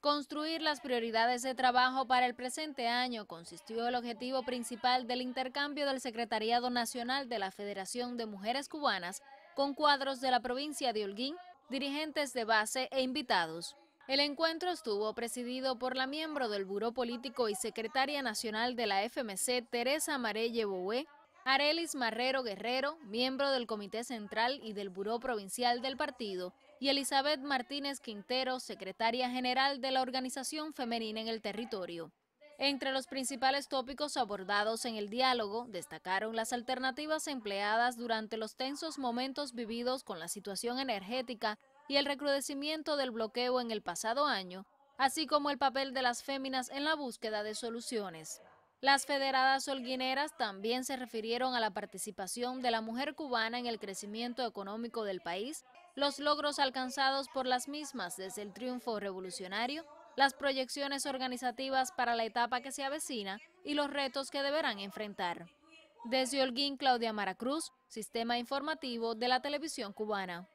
Construir las prioridades de trabajo para el presente año consistió el objetivo principal del intercambio del Secretariado Nacional de la Federación de Mujeres Cubanas con cuadros de la provincia de Holguín, dirigentes de base e invitados. El encuentro estuvo presidido por la miembro del Buró Político y Secretaria Nacional de la FMC, Teresa Marelle Boué, Arelis Marrero Guerrero, miembro del Comité Central y del Buró Provincial del partido, y Elizabeth Martínez Quintero, secretaria general de la organización femenina en el territorio. Entre los principales tópicos abordados en el diálogo, destacaron las alternativas empleadas durante los tensos momentos vividos con la situación energética y el recrudecimiento del bloqueo en el pasado año, así como el papel de las féminas en la búsqueda de soluciones. Las federadas holguineras también se refirieron a la participación de la mujer cubana en el crecimiento económico del país, los logros alcanzados por las mismas desde el triunfo revolucionario, las proyecciones organizativas para la etapa que se avecina y los retos que deberán enfrentar. Desde Holguín, Claudia Maracruz, Sistema Informativo de la Televisión Cubana.